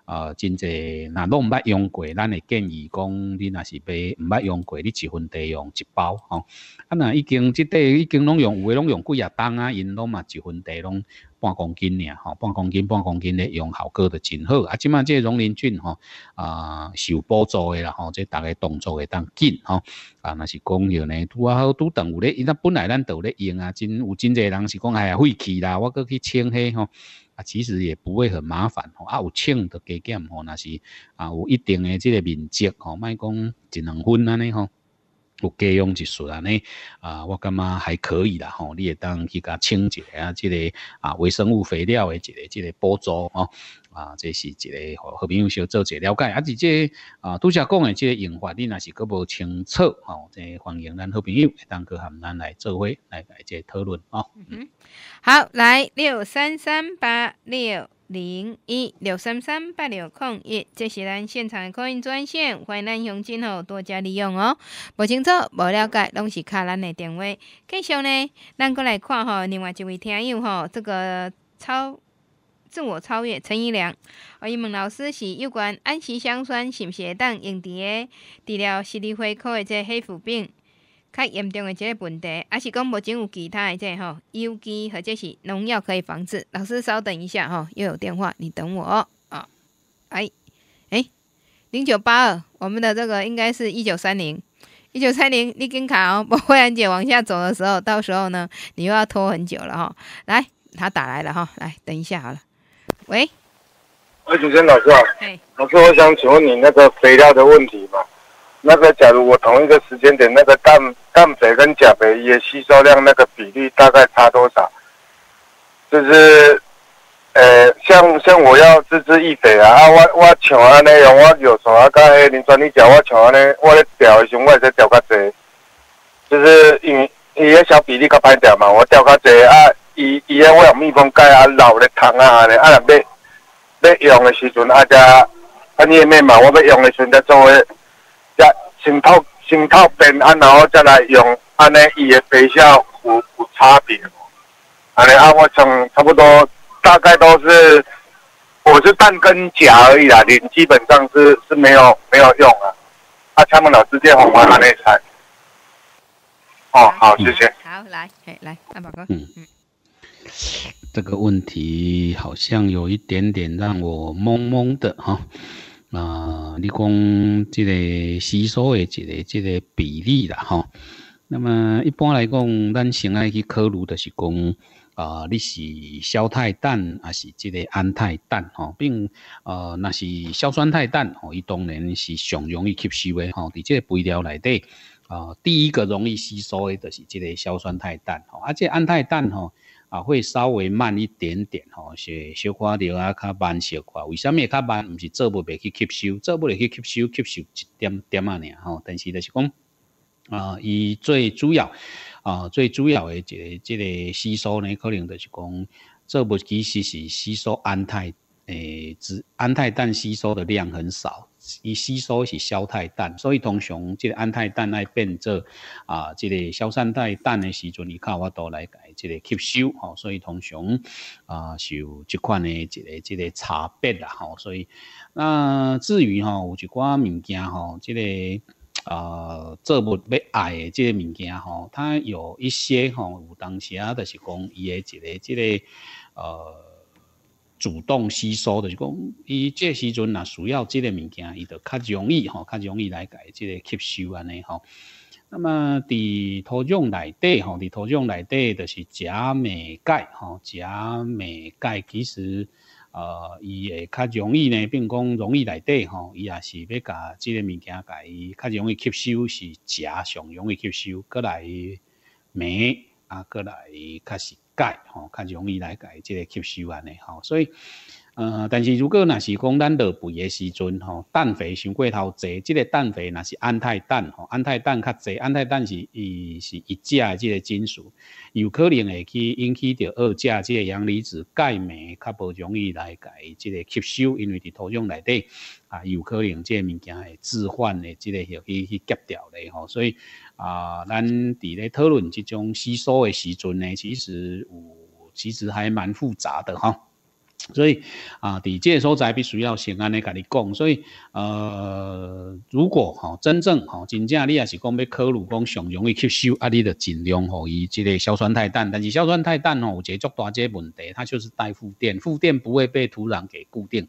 啊，真济若拢毋捌用过，咱会建议讲你若是买毋捌用过，你一分地用一包吼、啊，若已经即块已经拢用，有诶拢用几啊当啊，因拢嘛一分地拢半公斤尔吼、半公斤半公斤咧用效果着真好。啊，即卖即个溶磷菌吼，啊、哦是有补助诶啦吼，即、逐个动作会当紧吼。啊，若是讲有呢，拄啊好拄等有咧，因为本来咱都咧用啊，真有真济人是讲哎呀废气啦，我搁去清迄吼。啊，其实也不会很麻烦，啊，有称的加减吼，那是啊，有一定的这个面积吼，卖讲一两分安尼吼，有加用一术安尼啊，我感觉还可以啦吼，你也当去加清洁啊，这个啊，微生物肥料的这个这个补助吼、啊，这是一个好朋友，小做一个了解，啊，是这啊，拄则讲的这用法，你若是阁无清楚哦。个欢迎咱好朋友，当阁喊咱来做伙来来这讨论哦。嗯，好，来六三三八六零一，六三三八六零一，这是咱现场的录音专线，欢迎咱用今后多加利用哦。无清楚、无了解，拢是靠咱的电话。继续呢，咱过来看吼另外一位听友吼，这个超。自我超越，陈一良。我伊问老师是有关氨基酸是毋是会当用伫诶治疗硒磷灰诶的这黑腐病较严重的这个问题，还是讲目前有其他的这吼有机或者是农药可以防治？老师稍等一下哈，又有电话，你等我哦。啊！哎哎，零九八二，我们的这个应该是一九三零，一九三零，你跟卡哦，不会，安姐往下走的时候，到时候呢，你又要拖很久了哈。来，他打来了哈，来等一下好了。喂，喂，主持人老师啊，老师，我想请问你那个肥料的问题嘛？那个，假如我同一个时间点，那个氮氮肥跟钾肥，也吸收量那个比例大概差多少？就是，呃，像像我要自制一肥啊，啊，我我像安尼，我时候啊，甲迄磷酸你钾，我像安尼，我咧调的时，我会再调较侪，就是因伊个小比例较歹调嘛，我调较侪啊。伊伊，诶，我用蜜蜂盖啊，留咧汤啊，安啊，若要要用的时阵啊，才啊，你诶咩嘛？我要用的时阵才做诶，才先泡先泡边啊，然后再来用，安尼伊的肥效有有差别。安尼啊，我从差不多大概都是，我是蛋羹甲而已啦，你基本上是是没有没有用啊。啊，蔡木老师，电话号码哪里查？哦，好，谢谢。好，来，来，阿宝哥。嗯嗯。这个问题好像有一点点让我懵懵的哈。啊，你讲这个吸收的这个这个比例啦哈。那么一般来讲，咱先来去考虑的是讲啊，你是硝态氮还是这个氨态氮哈，并呃那是硝酸态氮哦，伊当然是上容易吸收的哦。在这个肥料内底啊，第一个容易吸收的，就是这个硝酸态氮哦，而且氨态氮哈。啊，会稍微慢一点点吼，是小快点啊，较慢小快。为什么较慢？毋是做部袂去吸收，做部来去吸收吸收一点点啊，尔吼。但是就是讲啊，伊最主要啊，最主要诶，个即个吸收呢，可能就是讲做部其实是吸收氨泰，诶，氨泰氮吸收的量很少。伊吸收是硝态氮，所以通常即个氨泰氮来变做啊，即个硝酸态氮的时阵，伊较法度来改。即个吸收吼，所以通常啊，是有即款呢，一个一个差别啦吼。所以那至于哈，有一寡物件吼，即个呃做物要爱的即个物件吼，它有一些吼，有当时啊，就是讲伊的一个即个呃主动吸收，就是讲伊这时阵若需要即个物件，伊就较容易吼，较容易来改即个吸收安尼吼。那么，伫土壤内底吼，伫土壤内底就是钾镁钙吼，钾镁钙其实，呃，伊会较容易呢，并讲容易内底吼，伊也是要甲即个物件甲伊，较容易吸收是钾上容易吸收，过来镁啊，过来较是钙吼，较容易来甲伊即个吸收安尼吼，所以。呃，但是如果那是讲咱落肥诶时阵吼，氮肥伤过头侪，即个氮肥那是氨态氮吼，氨态氮较侪，氨态氮是伊是一价即个金属，有可能会去引起到二价即个阳离子钙镁较不容易来解即个吸收，因为伫土壤内底啊，有可能即个物件会置换诶即个要去去隔掉咧吼，所以啊，咱伫咧讨论即种吸收诶时阵呢，其实有其实还蛮复杂的哈。所以啊，伫这个所在必须要先安尼跟你讲，所以呃，如果哈真正哈真正你也是讲要考虑讲上容易吸收，啊，你就尽量吼伊即个硝酸钛氮。但是硝酸钛氮吼，个足大个问题，它就是带负电，负电不会被土壤给固定。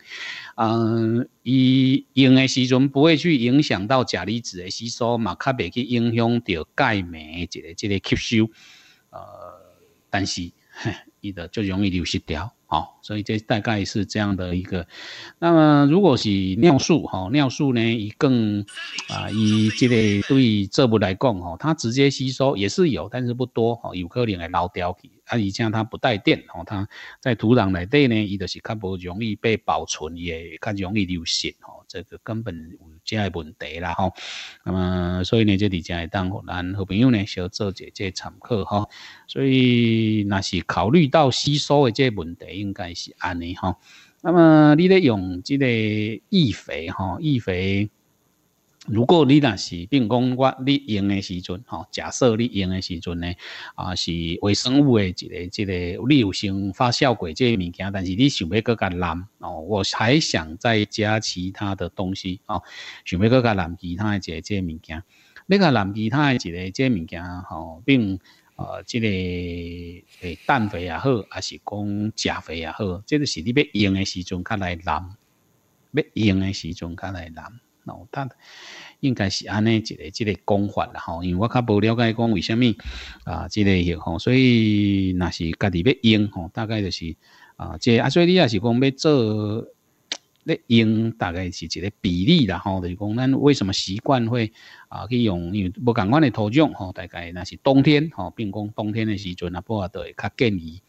嗯，伊用的时阵不会去影响到钾离子的吸收嘛，较袂去影响到钙镁一个这个吸收。呃，但是，伊 就就容易流失掉。好，所以这大概是这样的一个。那么，如果是尿素哈，尿素呢，以更啊，以这个对这部来讲哈，它直接吸收也是有，但是不多哈，有可能会捞掉去。啊，而且它不带电哦，它在土壤内底呢，伊就是较无容易被保存，也较容易流失哦，这个根本有的问题啦吼。那么，所以呢，这里只会当互咱好朋友呢，小做一解参考哈。所以若是考虑到吸收的这问题，应该是安尼哈。那么，你咧用这个易肥哈，易肥。如果你若是，比如讲我你用的时阵，吼，假设你用的时阵呢，啊，是微生物的一个、一个，你有先发酵过这个物件，但是你想要搁加滥哦，我还想再加其他的东西哦，想要搁加滥其他的一个这物件，你加滥其他的一个这物件，吼，并呃，这个诶，氮肥也好，还是讲钾肥也好，这个是你要用的时阵，较来滥，要用的时阵，较来滥。哦，但应该是安尼一个、一个讲法啦吼，因为我较无了解讲为虾米啊，个类吼，所以若是家己要用吼，大概就是啊，即啊，所以你也是讲要做咧用，大概是一个比例啦吼，就是讲咱为什么习惯会啊去用，因为无共款的土壤吼，大概若是冬天吼，并讲冬天的时阵啊，不啊都会较建议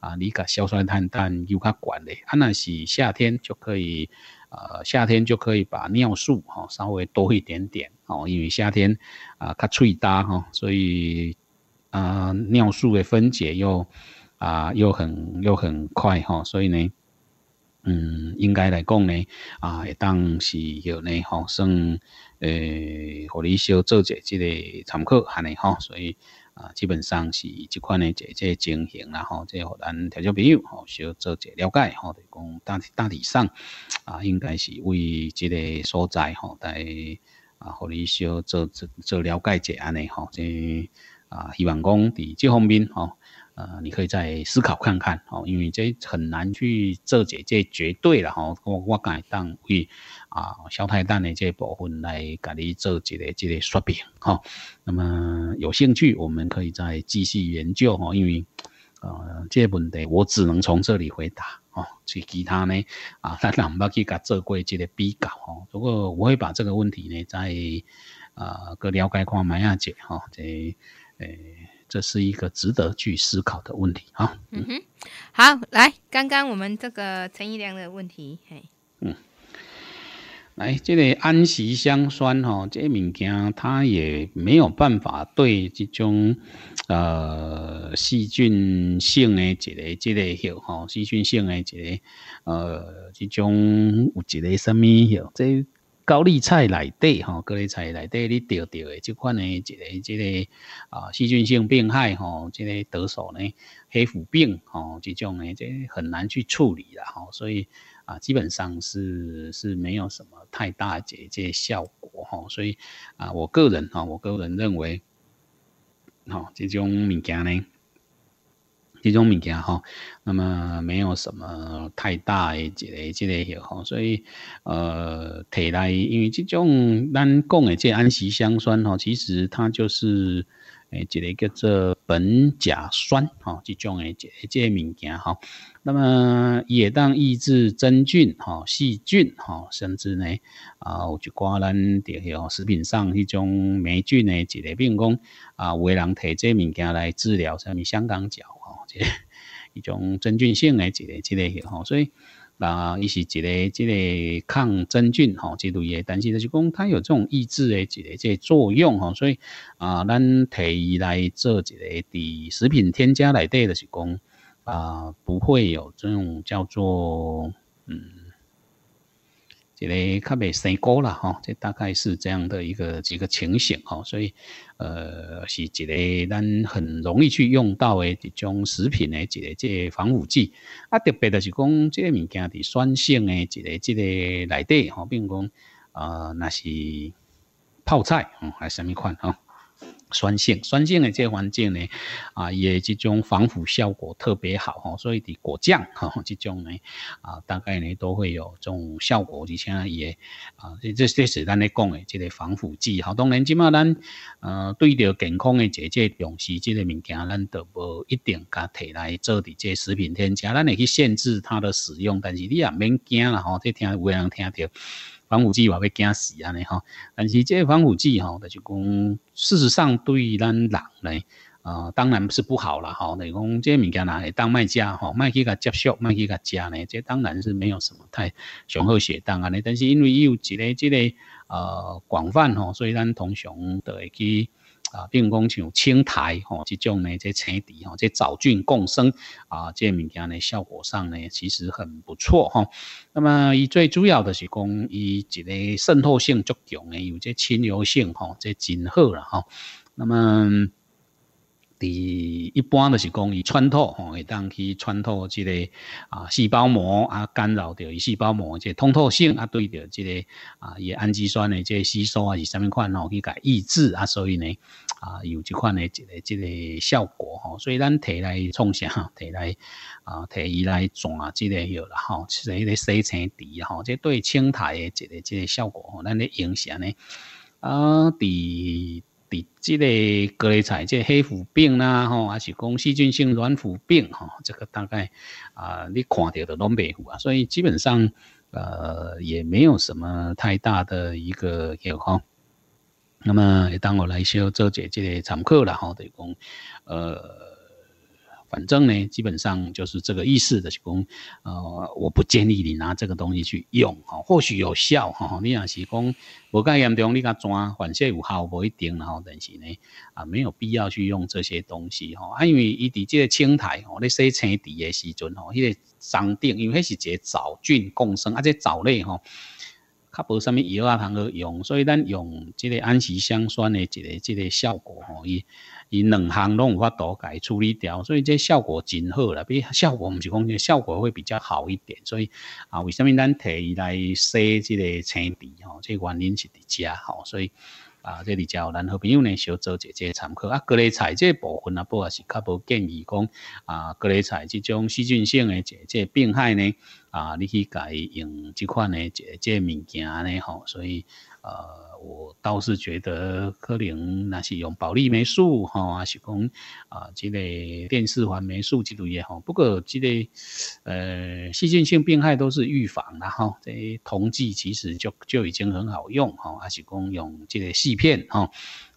啊，你较硝酸碳氮又较悬嘞，啊若是夏天就可以。呃，夏天就可以把尿素哈稍微多一点点哦，因为夏天啊，它脆搭哈，所以啊，尿素的分解又啊又很又很快哈，所以呢，嗯，应该来讲呢，啊，也当是叫内行算呃，和你小做一下这个参考哈内哈，所以。啊，基本上是即款诶，姐姐情形，然后即互咱听众朋友吼，小做者了解吼，就讲大大体上啊，应该是为即个所在吼，来啊，互你小做做做了解者安尼吼，即啊，希望讲伫这方面吼，呃，你可以再思考看看吼，因为即很难去做者即绝对啦吼，我我敢当会。啊，小太蛋的这部分来给你做一个、这个说明哈。那么有兴趣，我们可以再继续研究哈。因为呃，这问题我只能从这里回答哦。其他呢，啊，咱两不要去跟做过这个比较哈。不过我会把这个问题呢，在啊，搁了解看买下姐哈。这呃，这是一个值得去思考的问题啊。嗯哼，好，来，刚刚我们这个陈一良的问题，嘿，嗯。来，这个安息香酸吼，这一物件它也没有办法对这种呃细菌性的一个、这个吼吼细菌性的一个呃这种有一个什么吼，这高丽菜内底吼高丽菜内底你钓钓的这款的一个、这个啊细菌性病害吼，这个得手呢黑腐病吼这种呢这很难去处理的吼，所以。啊，基本上是是没有什么太大解决效果哈，所以啊，我个人哈，我个人认为，好这种物件呢，这种物件哈，那么没有什么太大的一个这类效，所以呃，提来，因为这种咱讲的这安息香酸哈，其实它就是诶一个叫做。苯甲酸，哈，这种诶即这物件，哈，那么伊会当抑制真菌，哈，细菌，哈，甚至呢，啊，就挂咱的，哈，食品上迄种霉菌诶一个比讲啊，有人摕即物件来治疗什么香港脚，哈，这一种真菌性诶一个一个的，所以。啊，伊是一个即个抗真菌吼，即类也，但是就是讲它有这种抑制的即个即作用吼，所以啊，咱提来做一个的食品添加来对的是讲啊，不会有这种叫做嗯。一个较啡生高了哈，这大概是这样的一个几个情形哈，所以呃是一个咱很容易去用到的一种食品呢，一个这防腐剂，啊特别的是讲这个物件伫酸性的，一个这个来的哈，比如讲啊那是泡菜啊还是什么款哈。酸性，酸性诶，这环境呢，啊，也这种防腐效果特别好吼，所以伫果酱吼，这种呢，啊，大概呢都会有这种效果，而且也啊，这这些是咱咧讲诶，即个防腐剂，好，当然，即码咱，呃，对着健康诶，这这东西，这个物件，咱都无一定甲摕来做伫这食品添加，咱也去限制它的使用，但是你也免惊啦吼，即听有人听着。防腐剂话会惊死安尼吼。但是这防腐剂吼，就讲事实上对咱人呢，啊，当然是不好了哈。你讲这物件拿会当卖家吼，卖去甲接受，卖去甲食呢，这当然是没有什么太上好血当安尼。但是因为伊有一个之个呃广泛吼，所以咱通常都会去。啊，并讲像青苔吼，这种呢在青地吼，在藻菌共生啊，这物件呢效果上呢其实很不错哈。那么，伊最主要的是讲伊一个渗透性足强诶，有这亲油性吼，这真好了哈。那么。伫一般就是讲，伊穿透吼会当去穿透即个啊细胞膜啊，干扰着伊细胞膜即个通透性啊，对着即个啊伊氨基酸的即个吸收啊，是什面款吼去甲抑制啊，所以呢啊有即款的即个即个效果吼。所以咱摕来创啥？摕来啊摕伊来转啊，即个药啦吼，其实伊个洗清敌吼，即对清苔的即个即个效果吼，咱咧影响呢啊伫。即个隔离菜，即黑腐病啦，吼，还是讲细菌性软腐病，吼，这个大概啊，你看到的拢白腐啊，所以基本上呃也没有什么太大的一个有哈，那么当我来修周姐这常客，啦，吼，就讲呃。反正呢，基本上就是这个意思的讲、功，呃，我不建议你拿这个东西去用哈，或许有效哈。你讲是讲无够严重，你甲抓，反正有效不一定，然后但是呢，啊，没有必要去用这些东西哈，因为伊伫这个青苔哦，你洗青底的时阵哦，个上顶，因为迄是个藻菌共生，而且藻类哈，较无啥物药啊通好用，所以咱用这个安息香酸的这个这个效果哦，伊两行拢有法度甲伊处理掉，所以这效果真好啦。比效果毋是讲，效果会比较好一点。所以啊，为什么咱提来洗即个青苔吼？这原因是伫遮吼，所以啊，这伫遮有咱好朋友呢，小做一个参考。啊，各类菜这部分啊，不也是较无建议讲啊，各类菜这种细菌性的这这病害呢，啊，你去改用这款呢，这这物件呢，吼，所以。呃，我倒是觉得科能那是用保利霉素哈，还是讲啊，这类电视环霉素这类也好。不过这类呃细菌性病害都是预防的哈，这同剂其实就就已经很好用哈，还是讲用这类细片哈。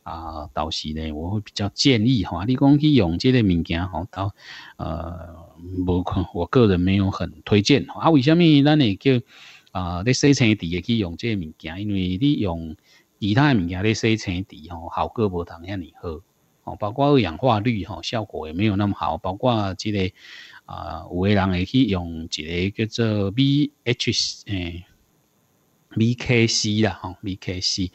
啊，到时呢，我会比较建议哈。你讲去用这类物件，哈到呃，无我个人没有很推荐。啊，为什么？咱你叫啊！你洗清池嘅去用这物件，因为你用其他物件咧洗清池吼，效果无同遐尼好。哦，包括二氧化氯吼，效果也没有那么好。包括即个啊，有诶人会去用一个叫做 VH 诶，VKC 啦吼，VKC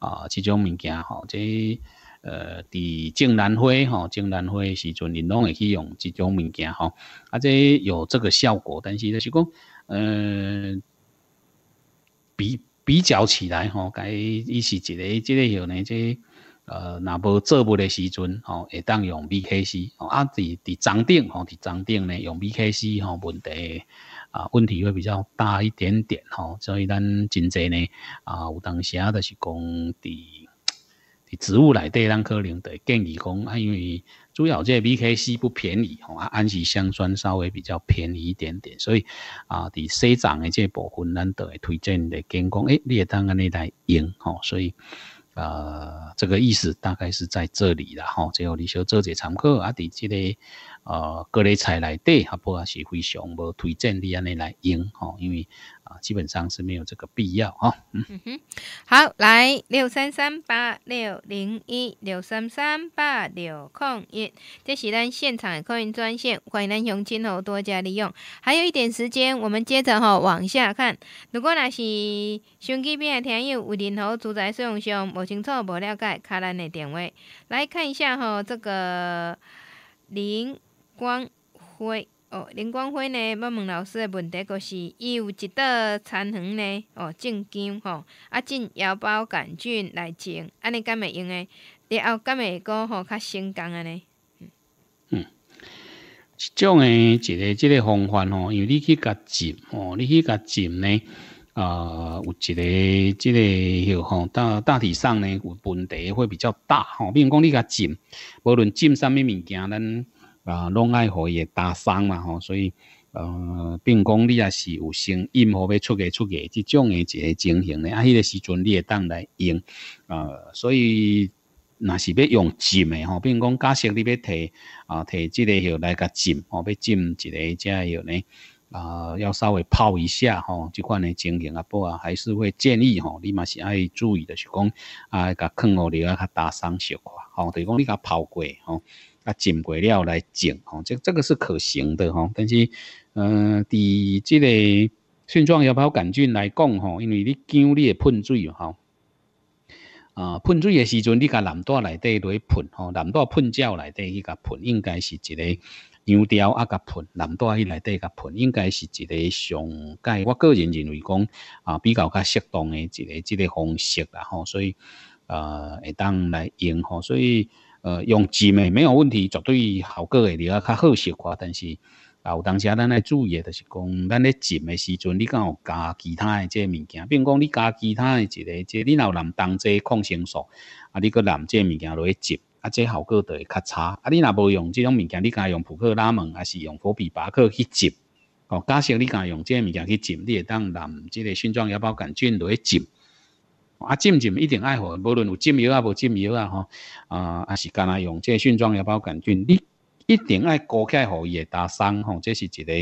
啊，这种物件吼，即呃，伫正南花吼，正南花时阵，你拢会去用这种物件吼，啊，即有这个效果，但是就是讲，嗯。比比较起来吼，佮伊是一个，即个有呢，即呃，若无做物的时阵吼，会当用 BKC，啊，伫伫床顶吼，伫床顶呢用 BKC 吼，问题啊，问题会比较大一点点吼，所以咱真侪呢啊，有当时啊，就是讲伫伫植物内底，咱可能会建议讲，啊，因为。主要这 BKC 不便宜吼，啊，安息香酸稍微比较便宜一点点，所以啊，伫 C 藏的这部分咱都会推荐你眼光，诶，你也当然你来用吼，所以呃，这个意思大概是在这里了吼。最后你想做这参考，啊，伫即个呃各类菜来对，啊，不是非常无推荐你安尼来用吼，因为。基本上是没有这个必要哈。嗯哼，好，来六三三八六零一六三三八六空一，这是咱现场的客运专线，欢迎咱雄亲侯多加利用。还有一点时间，我们接着哈往下看。如果那是雄基边的听友有任何住宅使用上不清楚、不了解，卡咱的电话来看一下哈。这个林光辉。哦，林光辉呢？要问老师的问题，就是：伊有一道残园呢，哦，种姜吼，啊，种腰包杆菌来种，安尼敢会用诶？然后敢会个吼较成功安尼？嗯，即种诶，一个、即个方法吼，因为你去甲浸，吼，你去甲浸呢，啊，有一个、即个吼，大、大体上呢，问题会比较大吼。比如讲，你甲浸，无论浸啥物物件，咱。啊，拢爱互伊搭伤嘛吼，所以呃，并讲你也是有生任互要出个出个即种诶一个情形咧，啊，迄个时阵你会当来用啊，所以若是要用浸诶吼，并讲假设你要摕啊，摕即个药来甲浸吼，要浸一个则个药咧，啊，要稍微泡一下吼，即款诶情形啊，不啊，还是会建议吼，你嘛是爱注意的，是讲啊，甲藏互你啊，甲搭伤小块，吼，等是讲你甲泡过吼。啊，浸过了来捡吼，这这个是可行的哈。但是，嗯，伫即个现状要包要杆菌来讲吼？因为你将你会喷水吼啊，喷水的时阵，你甲南大内底落去喷吼，南大喷胶内底去甲喷，应该是一个牛雕啊甲喷，南大伊内底甲喷，应该是一个上界。我个人认为讲啊，比较较适当的一个这个方式啦吼，所以呃会当来用吼，所以。呃，用钱的没有问题，绝对效果会比较较好些但是啊，有当时咱来注意的就是讲，咱咧浸的时阵，你敢有加其他的这物件，比如讲你加其他的一个，这你若有南当这抗生素，啊，你搁淋这物件落去浸。啊，这效果就会较差。啊，你若无用即种物件，你敢用普克拉门，还是用佛比巴克去浸？哦，假设你敢用即个物件去浸，你会当淋即个性状芽孢杆菌落去浸。啊，浸浸一定爱喝，无论有精油啊，无精油啊，吼啊，还是干哪用即个癣状芽包杆菌，你一定爱高开好伊打伤，吼，这是一个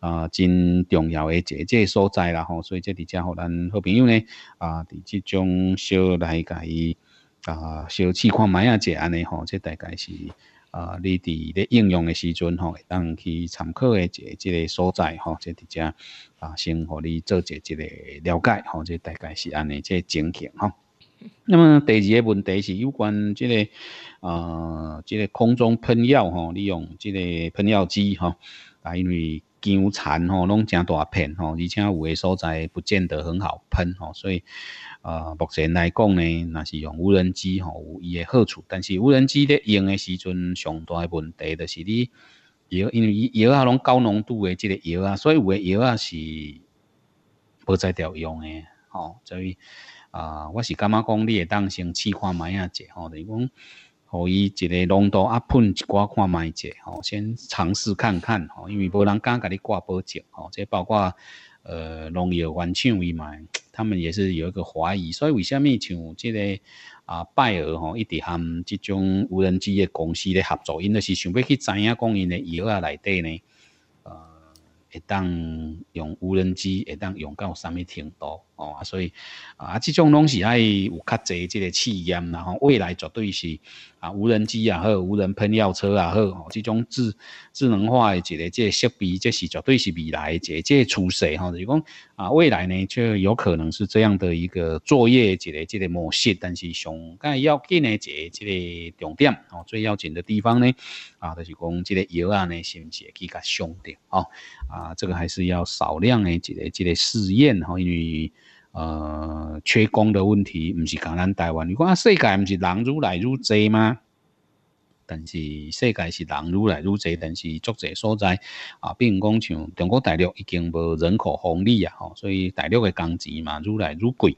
啊，真重要的这个所在啦，吼，所以这底只好咱好朋友呢啊，伫这种小来甲伊啊，小试看买啊，这安尼吼，这大概是。啊，你伫咧应用诶时阵吼，会当去参考诶一个即个所在吼，即直接啊先互你做一一个了解吼，这大概是安尼个情形吼。那么第二个问题是有关即个呃，即个空中喷药吼，利用即个喷药机吼，啊因为纠缠吼，拢诚大片吼，而且有诶所在不见得很好喷吼，所以。啊，目前来讲呢，那是用无人机吼，有伊的好处。但是无人机咧用的时阵，上大问题就是你药，因为药啊拢高浓度的这个药啊，所以有的药啊是不在调用的，吼。所以啊，我是感觉讲你也当先试看买啊者，吼等于讲，可伊一个浓度啊喷一寡看买者，吼先尝试看看，吼因为无人敢给你挂保证吼这包括。呃，农业工厂伊嘛，他们也是有一个怀疑，所以为什么像即个啊拜耳吼，一直含即种无人机的公司的合作，因为是想要去知影讲因的药啊来底呢？会当用无人机，会当用到什么程度哦？所以啊，这种东西爱有较侪，这个试验然后未来绝对是啊，无人机也好，无人喷药车啊，或这种智智能化的一个设备，这是绝对是未来，的这个趋势吼，就是讲啊，未来呢，就有可能是这样的一个作业，一个这个模式。但是上个要紧的一个这个重点哦，最要紧的地方呢？啊，就是讲这个药啊，呢是不是去甲凶着哦？啊，这个还是要少量的，这个、这个试验，哈，因为呃，缺工的问题，毋是讲咱台湾，你果啊，世界毋是人愈来愈多吗？但是世界是人愈来愈多，但是作者所在啊，并讲像中国大陆已经无人口红利啊，吼，所以大陆的工资嘛愈来愈贵。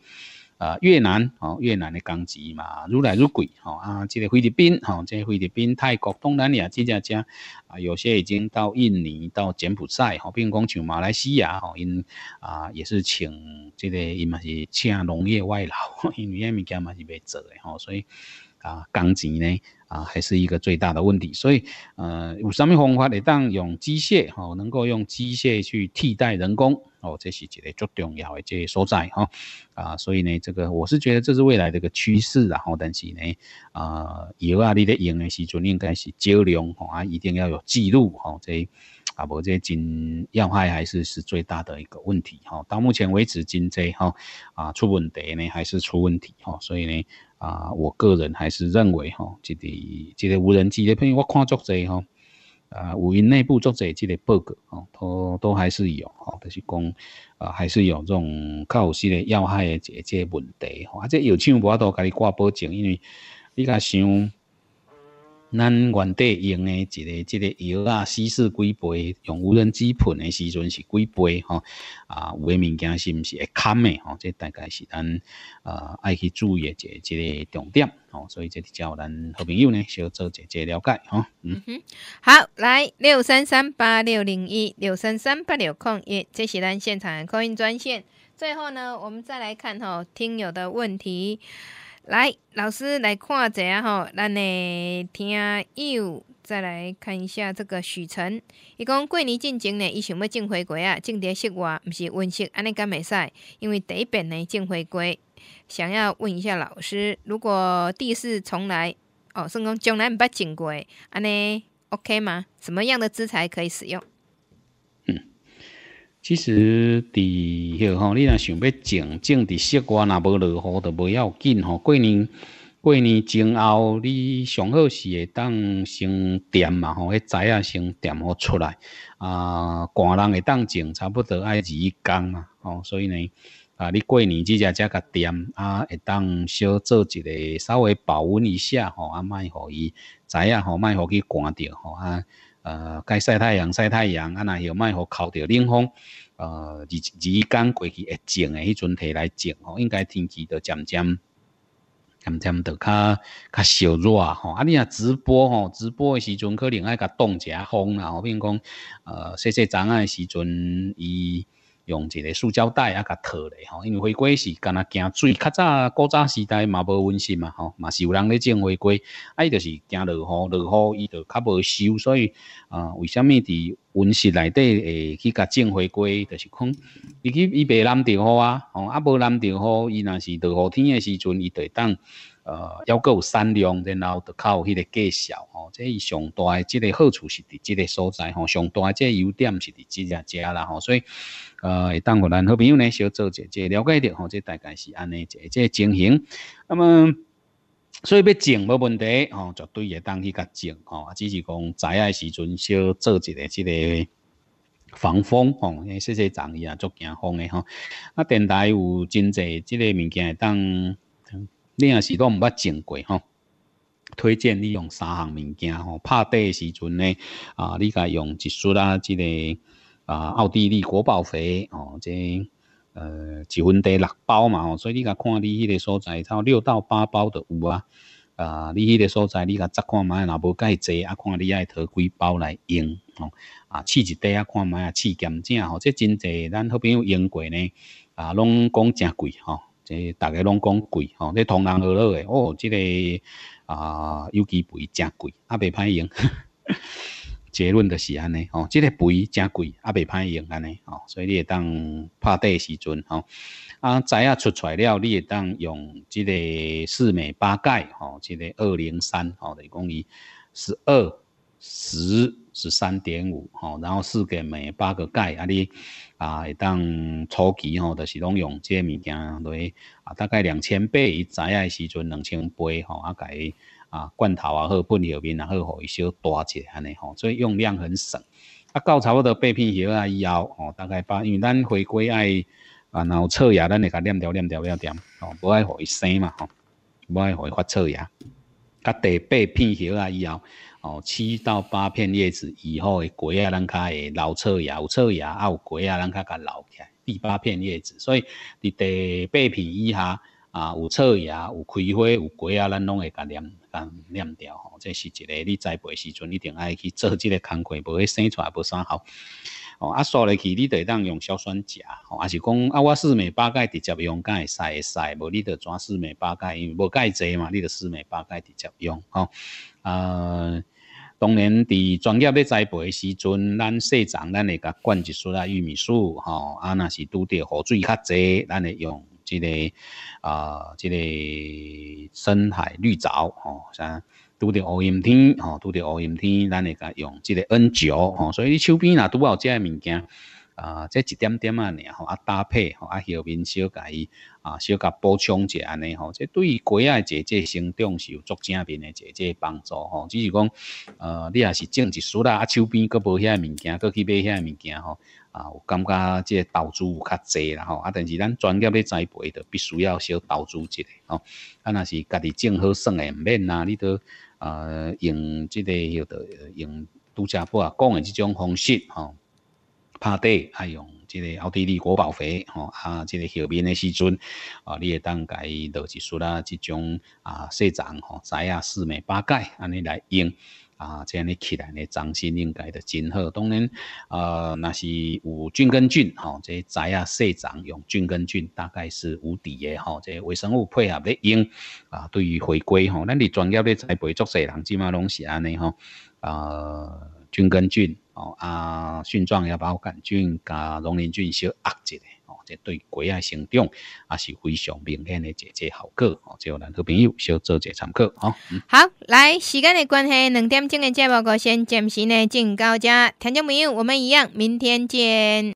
啊，越南哦，越南的工资嘛，如来如贵哦啊，这个菲律宾哦，个菲律宾、泰国、东南亚这家家啊，有些已经到印尼、到柬埔寨哦，并讲像马来西亚哦，因啊也是请这个因嘛是请农业外劳，因为业物件嘛是袂做的哦，所以啊，工籍呢？啊，还是一个最大的问题，所以，呃，有什么方法来当用机械哈，能够用机械去替代人工哦，这是一个最重要的这所在哈。啊，所以呢，这个我是觉得这是未来一个趋势然后，但是呢，啊，以后啊，你的赢呢是尽量开是交流哈，一定要有记录哈。这啊，不过这金要害还是是最大的一个问题哈。到目前为止，金这哈啊出问题呢还是出问题哈，所以呢。啊，我个人还是认为吼，即个即个无人机的朋友，我看作侪吼，啊，五音内部作侪即个 bug 哦，都都还是有，吼、就是讲啊，还是有这种较有势的要害的这这问题吼，啊，这有厂无度甲你挂保证，因为你甲想。咱原地用的一个即个药啊，稀释几倍，用无人机喷的时阵是几背吼啊，有诶物件是不是会砍诶？吼，即大概是咱呃爱去注意即个重点哦，所以即叫咱好朋友呢，小做一姐了解哦。嗯哼，好，来六三三八六零一六三三八六空一，这是咱现场的空音专线。最后呢，我们再来看吼听友的问题。来，老师来看一下吼，咱诶听友再来看一下这个许晨。伊讲过年进前呢，伊想要进回归啊，进第室外，毋是温室，安尼敢袂使？因为第一遍呢进回归，想要问一下老师，如果地势重来，哦，算讲从来毋捌进过，安尼 OK 吗？什么样的资材可以使用？其实，伫吼，你若想要种种伫室外，若无落雨的不要紧吼。过年过年前后，你上好是会当先垫嘛吼，迄仔啊先垫好出来。啊，寒人会当种，差不多爱二工嘛吼。所以呢，啊，你过年即前加甲垫啊，会当小做一个稍微保温一下吼，啊，卖互伊仔啊，吼，卖互伊寒着吼啊。呃，该晒太阳晒太阳，啊，那要卖好靠着冷风，呃，日日光过去会静的，迄阵提来静吼，应该天气都渐渐，渐渐着较较烧热吼。啊，你若直播吼，直播的时阵可能爱甲冻一下风啦，吼，如讲呃细细长的时阵，伊。用一个塑胶袋啊，甲套咧吼，因为回归是干若惊水，较早古早时代嘛无温室嘛吼，嘛是有人咧种回归，伊就是惊落雨，落雨伊就较无收，所以啊，为什物伫温室内底诶去甲种回归，就是讲，伊去伊袂淋着雨啊，吼啊，无淋着雨，伊若是落雨天诶时阵，伊就当。呃，要够善良，然后就靠迄个介绍吼。即上大诶，即个好处是伫即个所在吼，上大个即优点是伫即只遮啦吼。所以呃，当互咱好朋友呢，小做者即了解着吼，即大概是安尼一即情形。那么，所以要种无问题吼，绝对会当去甲种吼，只是讲知诶时阵小做一个即个防风吼，因为细细长伊啊足惊风诶吼。啊，电台有真济即个物件会当。你若是都毋捌种过吼，推荐你用三项物件吼，拍地诶时阵呢，啊，你甲用一束啊，即个啊，奥地利国宝肥吼，即呃，一份地六包嘛，吼，所以你甲看你迄个所在，操六到八包都有啊。呃，你迄个所在，你甲再看卖，若无介济，啊，看你爱摕几包来用哦。啊，试一袋啊，看卖啊，试咸汫吼，即真济咱好朋友英国呢，啊，拢讲真贵吼。即大家拢讲贵吼，你同人而乐诶，哦，即个啊有机肥正贵，啊，袂歹用。结论就是安尼吼，即个肥正贵，啊，袂歹用安尼吼，所以你会当拍底时阵吼，啊，知影出材料你会当用即个四美八钙吼，即个二零三吼等于讲伊十二。十十三点五吼，然后四个镁，八个钙，啊你啊会当初期吼，就是拢用这物件，落去啊大概两千倍以前个时阵，两千倍吼，啊伊啊罐头啊好，半药面啊好，互伊小大下安尼吼，所以用量很省。啊到差不多八片条啊以后，吼，大概把，因为咱回归爱啊，然后错牙咱会甲念条念条念点，哦，无爱互伊生嘛，吼，无爱互伊发错牙。啊第八片条啊以后。哦，七到八片叶子以后的果啊，咱卡会老枝芽、有枝芽啊，有果啊，咱卡甲老起来。第八片叶子，所以伫第八片以下啊，有枝芽、有开花、有果啊，咱拢会甲念、甲念掉。吼，这是一个你栽培时阵一定爱去做即个工课，无会生出来无啥好。哦，啊，疏了去，你得当用硝酸钾。吼，还是讲啊，我四美八钙直接用，敢会使会使无你得转四美八钙，因为无钙侪嘛，你得四美八钙直接用。吼，呃。当然，伫专业咧栽培时阵，咱细种咱会甲灌一树啊，玉米树吼啊，若是拄着雨水较侪，咱会用即个啊，即个深海绿藻吼，像拄着乌阴天吼，拄着乌阴天，咱会甲用即个 N 蕉吼，所以你手边若拄好只物件。啊，这一点点啊，你吼啊搭配吼啊，后面小甲伊啊，小甲补充一下安尼吼，这对于仔的姐姐生长是有足正面的姐姐帮助吼。只是讲呃，你也是种一熟啦，啊，手边佫无遐物件，佫去买遐物件吼啊，有感觉这投资有较济啦吼。啊，但是咱专业咧栽培的，必须要小投资一下吼。啊，若是家己种好算也毋免啦，你都呃用即个迄着用拄则我啊讲的即种方式吼。拍底，系用即个奥地利果宝肥，哦，啊，即个后面诶时阵，啊，你会当佢落一树啦，即种啊，社长，吼，仔啊，四美八盖，安尼来用，啊，这样你起来呢，长势应该都真好。当然，啊，那是有菌根菌，哦，即仔啊，社长用菌根菌，大概是无底吼、哦，即微生物配合的用，啊，对于回归，吼、哦，的专业的栽培作社人，之嘛，拢是安尼，哦，啊，菌根菌。哦啊，菌状也孢杆菌、加龙鳞菌小压制的哦，这对果啊生长也是非常明显的一只效果哦，只有两个朋友小做一下参考哦。好，来时间的关系，两点钟的节目，我先暂时呢进到这，听众朋友，我们一样明天见。